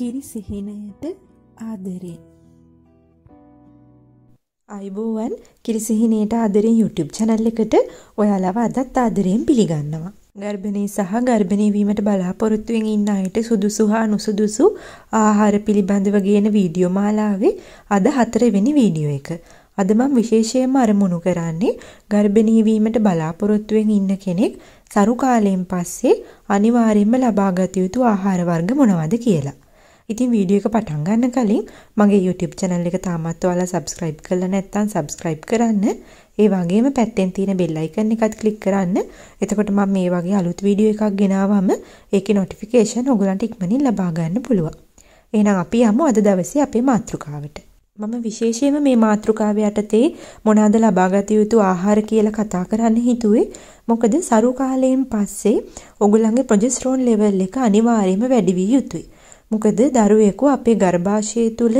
කිරි සිහිනයට ආදරෙන් අයිබෝවන් කිරිසිහිනයට ආදරෙන් YouTube චැනල් එකට ඔයාලව අදත් ආදරයෙන් පිළිගන්නවා. ගර්භණී සහ ගර්භණී වීමට බලාපොරොත්තුවෙන් ඉන්න අයට සුදුසු හා නුසුදුසු ආහාර පිළිබඳව ගේන වීඩියෝ මාලාවේ අද හතරවෙනි වීඩියෝ එක. අද මම විශේෂයෙන්ම අරමුණු කරන්නේ ගර්භණී වීමට බලාපොරොත්තුවෙන් ඉන්න කෙනෙක් සරු කාලයෙන් පස්සේ අනිවාර්යයෙන්ම ලබාගත යුතු ආහාර වර්ග මොනවද කියලා. ඉතින් වීඩියෝ එක පටන් ගන්න කලින් මගේ YouTube channel එක තාමත් ඔයාලා subscribe කරලා නැත්නම් subscribe කරන්න. ඒ වගේම පැත්තෙන් තියෙන bell icon එකත් click කරන්න. එතකොට මම මේ වගේ අලුත් වීඩියෝ එකක් ගෙනාවම ඒකේ notification ඔයගලන්ට ඉක්මනින් ලබා ගන්න පුළුවන්. එහෙනම් අපි යමු අද දවසේ අපේ මාතෘකාවට. මම විශේෂයෙන්ම මේ මාතෘකාව යටතේ මොනවාද ලබාගත යුතු ආහාර කියලා කතා කරන්න හිතුවේ. මොකද සරු කාලයෙන් පස්සේ ඔගොල්ලන්ගේ ප්‍රොජෙස්ටරෝන් ලෙවල් එක අනිවාර්යයෙන්ම වැඩි විය යුතුයි. මොකද දරුවෙකු අපේ ගර්භාෂය තුළ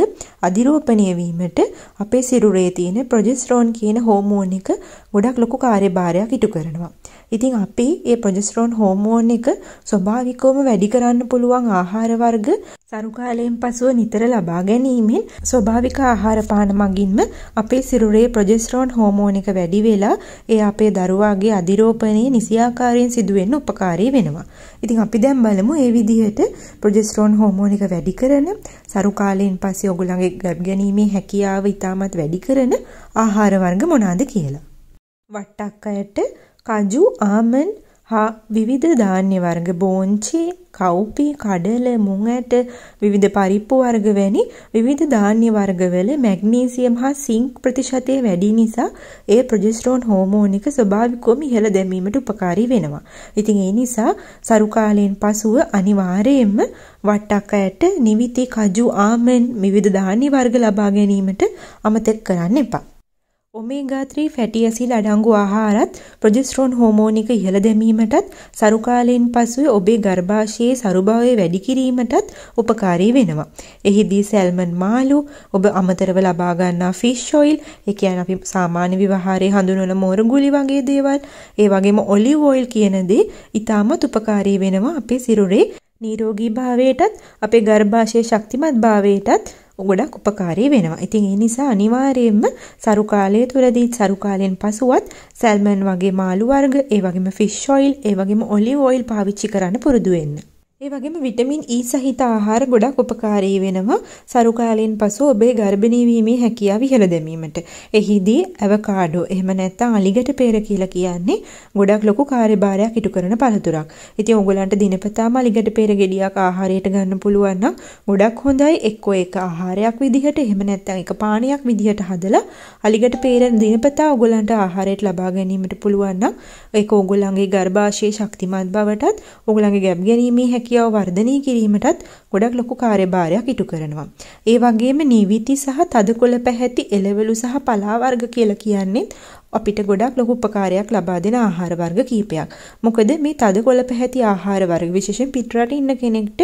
අධිරෝපණය වීමට අපේ සිරුරේ තියෙන ප්‍රොජෙස්ටරෝන් කියන හෝමෝන් එක ගොඩක් ලොකු කාර්යභාරයක් ඉටු කරනවා. ඉතින් අපි මේ ප්‍රොජෙස්ටරෝන් හෝමෝන් එක ස්වභාවිකවම වැඩි කරන්න පුළුවන් ආහාර වර්ග සරු කාලයෙන් පසුව නිතර ලබා ගැනීමෙන් ස්වභාවික ආහාර පාන මගින්ම අපේ සිරුරේ ප්‍රොජෙස්ටරෝන් හෝමෝන් එක වැඩි වෙලා ඒ අපේ දරුවාගේ අධිරෝපණය නිසියාකාරයෙන් සිදු වෙන්න උපකාරී වෙනවා. ඉතින් අපි දැන් බලමු මේ විදිහට ප්‍රොජෙස්ටරෝන් හෝමෝන් එක වැඩි කරන සරු කාලයෙන් පස්සේ ඔගොල්ලන්ගේ ගැබ් ගැනීමේ හැකියාව ඉතාමත් වැඩි කරන ආහාර වර්ග මොනවාද කියලා. වට්ටක් අයට කජු, ආමන් හා විවිධ ධාන්‍ය වර්ග බෝංචි, කව්පි, කඩල, මුං ඇට, විවිධ පරිප්පු වර්ග වැනි විවිධ ධාන්‍ය වර්ගවල මැග්නීසියම් හා සින්ක් ප්‍රතිශතය වැඩි නිසා එය ප්‍රොජෙස්ටරෝන් හෝමෝනික ස්වභාවිකවම ඉහළ දැමීමට උපකාරී වෙනවා. ඉතින් ඒ නිසා සරු කාලයෙන් පසුව අනිවාර්යයෙන්ම වට්ටක් ඇට, නිවිති, කජු, ආමන් විවිධ ධාන්‍ය වර්ග ලබා ගැනීමට අමතක කරන්න එපා. ඔමේගා 3 ෆැටි ඇසිඩ් අඩංගු ආහාරත් ප්‍රොජෙස්ටරෝන් හෝමෝනික ඉහළ දැමීමටත් සරු කාලයෙන් පසුව ඔබේ ගර්භාෂයේ සරුභාවය වැඩි කිරීමටත් උපකාරී වෙනවා. එහිදී සැල්මන් මාළු, ඔබ අමතරව ලබා ගන්නා ෆිෂ් ඔයිල්, ඒ කියන්නේ අපි සාමාන්‍ය ව්‍යවහාරයේ හඳුන්වන මෝරගුලි වගේ දේවල්, ඒ වගේම ඔලිව් ඔයිල් කියන දේ ඉතාමත් උපකාරී වෙනවා අපේ සිරුරේ නිරෝගී භාවයටත්, අපේ ගර්භාෂයේ ශක්තිමත් භාවයටත් ගොඩක් උපකාරී වෙනවා. ඉතින් ඒ නිසා අනිවාර්යයෙන්ම සරු කාලය තුලදී සරු කාලයෙන් පසුවත් සල්මන් වගේ මාළු වර්ග, ඒ වගේම ෆිෂ් ඔයිල්, ඒ වගේම ඔලිව් ඔයිල් පාවිච්චි කරන්න පුරුදු වෙන්න. ඒ වගේම විටමින් E සහිත ආහාර ගොඩක් උපකාරී වෙනවා සරු කාලයෙන් පසු ඔබේ ගර්භණී වීමේ හැකියාව ඉහළ දැමීමට. එහිදී ඇවකාඩෝ එහෙම නැත්නම් අලිගට පෙර කියලා කියන්නේ ගොඩක් ලොකු කාර්යභාරයක් ඉටු කරන පළතුරක්. ඉතින් ඔයගලන්ට දිනපතාම අලිගට පෙර ගෙඩියක් ආහාරයට ගන්න පුළුවන් නම් ගොඩක් හොඳයි එක්කෝ ඒක ආහාරයක් විදිහට එහෙම නැත්නම් ඒක පානයක් විදිහට හදලා අලිගට පෙර දිනපතා ඔයගලන්ට ආහාරයට ලබා ගැනීමට පුළුවන් නම් ඒක ඔයගලන්ගේ ගර්භාෂයේ ශක්තිමත් බවටත් ඔයගලන්ගේ ගැබ් ගැනීමේ හැකියාව හැකියාව වර්ධනය කිරීමටත් ගොඩක් ලොකු කාර්යභාරයක් ඉටු කරනවා. ඒ වගේම නීවිති සහ තදකොළ පැහැති එළවලු සහ පලා වර්ග කියලා කියන්නේ අපිට ගොඩක් ලොකු උපකාරයක් ලබා දෙන ආහාර වර්ග කීපයක්. මොකද මේ තදකොළ පැහැති ආහාර වර්ග විශේෂයෙන් පිටරට ඉන්න කෙනෙක්ට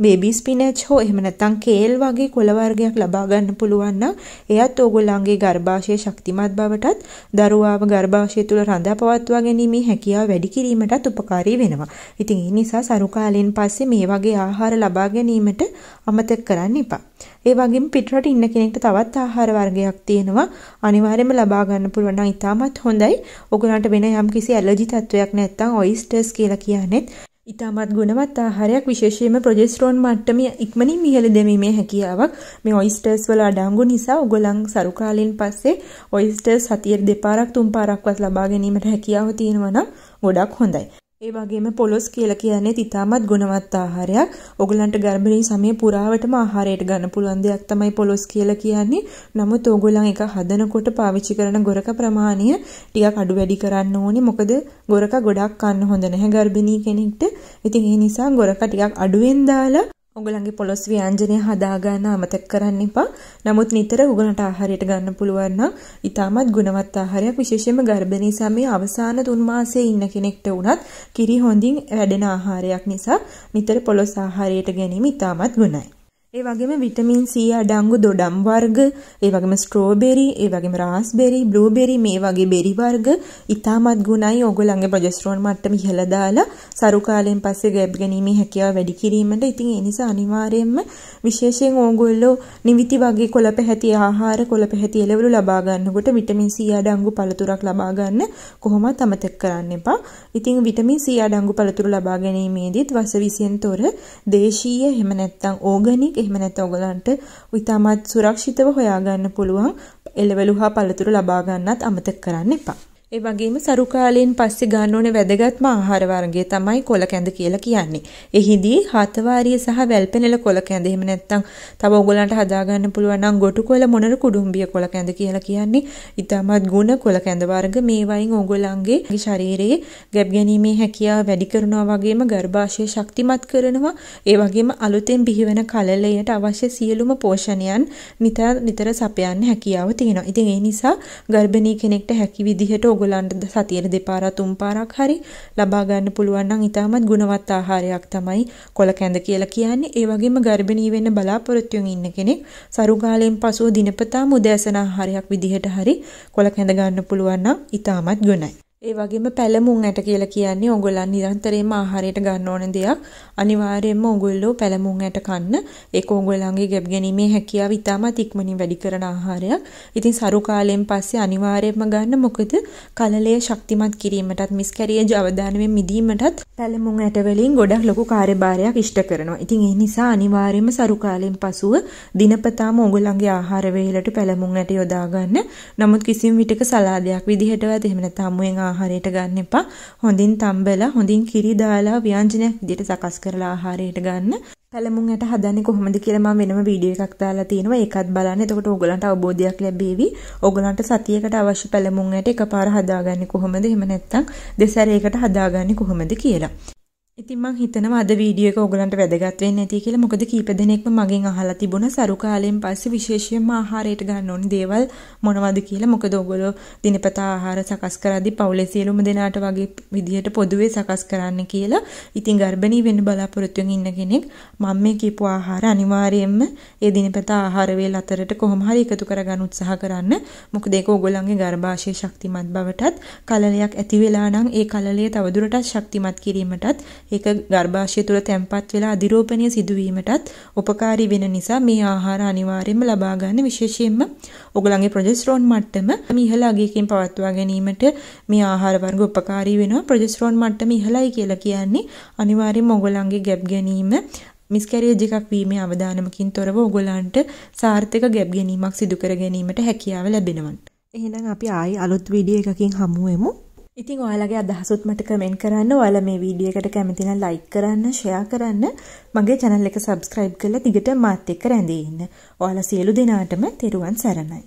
බේබි ස්පිනච් හෝ එහෙම නැත්නම් කේල් වගේ කොළ වර්ගයක් ලබා ගන්න පුළුවන් නම් එයත් ඕගොල්ලන්ගේ ගර්භාෂය ශක්තිමත් බවටත් දරුවාව ගර්භාෂය තුල රඳා පවත්වා ගැනීමේ හැකියාව වැඩි කිරීමටත් උපකාරී වෙනවා. ඉතින් ඒ නිසා සරු කාලයෙන් පස්සේ මේ වගේ ආහාර ලබා ගැනීමට අමතක කරන්න එපා. ඒ වගේම පිටරට ඉන්න කෙනෙක්ට තවත් ආහාර වර්ගයක් තියෙනවා අනිවාර්යයෙන්ම ලබා ගන්න පුළුවන් නම් ඉතාමත් හොඳයි. ඔයගලන්ට වෙන යම්කිසි ඇලර්ජි තත්වයක් නැත්නම් ඔයිස්ටර්ස් කියලා කියන්නේ ඉතාමත් ගුණවත් ආහාරයක් විශේෂයෙන්ම ප්‍රොජෙස්ටරෝන් මට්ටමිය ඉක්මනින් ඉහළ දැමීමේ හැකියාවක් මේ ඔයිස්ටර්ස් වල අඩංගු නිසා ඔයගොල්ලන් සරු කාලෙන් පස්සේ ඔයිස්ටර්ස් හතියේ දෙපාරක් තුන් පාරක්වත් ලබා ගැනීමට හැකියාව තියෙනවා නම් ගොඩක් හොඳයි. ඒ වගේම පොලොස් කියලා කියන්නේ තිතාමත් ගුණවත් ආහාරයක්. ඕගලන්ට ගර්භණී සමය පුරාවටම ආහාරයට ගන්න පුළුවන් දෙයක් තමයි පොලොස් කියලා කියන්නේ. නමුත් ඕගොල්ලන් ඒක හදනකොට පාවිච්චි කරන ගොරක ප්‍රමාණය ටිකක් අඩු වැඩි කරන්න ඕනේ. මොකද ගොරක ගොඩක් කන්න හොඳ නැහැ ගර්භණී කෙනෙක්ට. ඉතින් ඒ නිසා ගොරක ටිකක් අඩුවෙන් දාලා ඔගලන්ගේ පොළොස් ව්‍යංජනය හදාගන්න අමතක කරන්න එපා. නමුත් නිතර උගලන්ට ආහාරයට ගන්න පුළුවන් නම් ඊටමත් ගුණවත් ආහාරයක් විශේෂයෙන්ම ගර්භණී සමයේ අවසාන තුන් මාසයේ ඉන්න කෙනෙක්ට උනත් කිරි හොඳින් වැඩෙන ආහාරයක් නිසා නිතර පොළොස් ආහාරයට ගැනීම ඊටමත් ගුණයි. ඒ වගේම විටමින් C අඩංගු දොඩම් වර්ග, ඒ වගේම ස්ට්‍රෝබෙරි, ඒ වගේම රාස්බෙරි, බ්ලූබෙරි මේ වගේ බෙරි වර්ග ඉතාමත් ගුණයි. ඕගොල්ලන්ගේ ප්‍රොජෙස්ටරෝන් මට්ටම ඉහළ දාලා සරු කාලයෙන් පස්සේ ගැබ් ගැනීමේ හැකියාව වැඩි කිරීමට ඉතින් ඒ නිසා අනිවාර්යයෙන්ම විශේෂයෙන් ඕගොල්ලෝ නිවිති වගේ කොළපැහැති ආහාර, කොළපැහැති එළවලු ලබා ගන්නකොට විටමින් C අඩංගු පළතුරක් ලබා ගන්න කොහොමවත් අමතක කරන්න එපා. ඉතින් විටමින් C අඩංගු පළතුරු ලබා ගැනීමේදීත් වස විසෙන් තොර දේශීය එහෙම නැත්නම් ඕගනික් එහෙම නැත්නම් ඔයගලන්ට ඉතාමත් සුරක්ෂිතව හොයාගන්න පුළුවන් එළවලු හා පළතුරු ලබා ගන්නත් අමතක කරන්න එපා. ඒ වගේම සරු කාලයෙන් පස්සේ ගන්න ඕනේ වැදගත්ම ආහාර වර්ගය තමයි කොළ කැඳ කියලා කියන්නේ. එහිදී හතවාරිය සහ වැල්පෙනල කොළ කැඳ එහෙම නැත්නම් තව ඕගොල්ලන්ට හදාගන්න පුළුවන් නම් ගොටු කොළ මොනර කුඩුම්බිය කොළ කැඳ කියලා කියන්නේ. ඊටමත් ගුණ කොළ කැඳ වර්ග මේ වයින් ඕගොල්ලන්ගේ ශරීරයේ ගැබ් ගැනීමේ හැකියාව වැඩි කරනවා වගේම ගර්භාෂය ශක්තිමත් කරනවා. ඒ වගේම අලුතෙන් බිහිවන කලලයට අවශ්‍ය සියලුම පෝෂණයන් නිතර නිතර සපයන්න හැකියාව තියෙනවා. ඉතින් ඒ නිසා ගර්භණී කෙනෙක්ට හැකි විදිහට ඕගොල්ලන්ට සතියේ දෙපාරක් තුන් පාරක් හරි ලබා ගන්න පුළුවන් නම් ඉතාමත් ගුණවත් ආහාරයක් තමයි කොළ කැඳ කියලා කියන්නේ. ඒ වගේම ගර්භණී වෙන්න බලාපොරොත්තු ඉන්න කෙනෙක් සරුගාලයෙන් පසුව දිනපතා මුදෑසන ආහාරයක් විදිහට හරි කොළ කැඳ ගන්න පුළුවන් නම් ඉතාමත් ගුණයි. ඒ වගේම පැලමුම් ඇට කියලා කියන්නේ ඕගොල්ලන් නිරන්තරයෙන්ම ආහාරයට ගන්න ඕන දෙයක්. අනිවාර්යයෙන්ම ඕගොල්ලෝ පැලමුම් ඇට කන්න. ඒක ඕගොල්ලන්ගේ ගැබ් ගැනීමේ හැකියාව ඉතාමත් ඉක්මනින් වැඩි කරන ආහාරයක්. ඉතින් සරු කාලයෙන් පස්සේ අනිවාර්යයෙන්ම ගන්න මොකද කලලය ශක්තිමත් කිරීමටත් මිස්කැරියජ් අවදානමෙන් මිදීමටත් පැලමුම් ඇට වලින් ගොඩක් ලොකු කාර්යභාරයක් ඉෂ්ට කරනවා. ඉතින් ඒ නිසා අනිවාර්යයෙන්ම සරු කාලයෙන් පසුව දිනපතාම ඕගොල්ලන්ගේ ආහාර වේලට පැලමුම් ඇට යොදා ගන්න. නමුත් කිසිම විටක සලාදයක් විදිහටවත් එහෙම නැත්නම් ආහාරයට ගන්න එපා. හොඳින් තම්බලා හොඳින් කිරි දාලා ව්‍යංජනයක් විදිහට සකස් කරලා ආහාරයට ගන්න. පැලමුම් ඇට හදන්නේ කොහොමද කියලා මම වෙනම වීඩියෝ එකක් දාලා තියෙනවා. ඒකත් බලන්න. එතකොට ඕගලන්ට අවබෝධයක් ලැබෙවි. ඕගලන්ට සතියකට අවශ්‍ය පැලමුම් ඇට එකපාර හදාගන්නේ කොහොමද? එහෙම නැත්නම් දෙසැරයකට හදාගන්නේ කොහොමද කියලා. ඉතින් මං හිතනවා අද වීඩියෝ එක ඔයගලන්ට වැදගත් වෙන්නේ නැති කියලා. මොකද කීප දෙනෙක්ම මගෙන් අහලා තිබුණා සරු කාලයෙන් පස්සේ විශේෂයෙන්ම ආහාරයට ගන්න ඕන දේවල් මොනවද කියලා. මොකද ඔයගොල්ලෝ දිනපතා ආහාර සකස් කරද්දී පවුලේ සියලුම දෙනාට වගේ විදිහට පොදුවේ සකස් කරන්න කියලා. ඉතින් ගර්භණී වෙන්න බලාපොරොත්තු ඉන්න කෙනෙක් මම මේ කියපු ආහාර අනිවාර්යයෙන්ම ඒ දිනපතා ආහාර වේල අතරට කොහොම හරි එකතු කරගන්න උත්සාහ කරන්න. මොකද ඒක ඔයගොල්ලන්ගේ ගර්භාෂය ශක්තිමත් බවටත් කලලයක් ඇති වෙලා නම් ඒ කලලය තවදුරටත් ශක්තිමත් කිරීමටත් ඒක ගර්භාෂය තුල තැම්පත් වෙලා අධිරෝපණය සිදුවීමටත් උපකාරී වෙන නිසා මේ ආහාර අනිවාර්යයෙන්ම ලබා ගන්න විශේෂයෙන්ම ඔගලන්ගේ ප්‍රොජෙස්ටරෝන් මට්ටම ඉහළ අගයකින් පවත්වා ගැනීමට මේ ආහාර වර්ග උපකාරී වෙනවා ප්‍රොජෙස්ටරෝන් මට්ටම ඉහළයි කියලා කියන්නේ අනිවාර්යයෙන්ම ඔගලන්ගේ ගැබ් ගැනීම මිස්කැරේජ් එකක් වීමේ අවදානමකින් තොරව ඔයගලන්ට සාර්ථක ගැබ් ගැනීමක් සිදු කර ගැනීමට හැකියාව ලැබෙනවා. එහෙනම් අපි ආයි අලුත් වීඩියෝ එකකින් හමු වෙමු. ඉතින් ඔයාලගේ අදහසුත් මට කමෙන්ට් කරන්න. ඔයාලා මේ වීඩියෝ එකට කැමති නම් ලයික් කරන්න, ෂෙයා කරන්න, මගේ channel එක subscribe කරලා දිගට මාත් එක්ක රැඳී ඉන්න. ඔයාලා සියලු දෙනාටම තෙරුවන් සරණයි.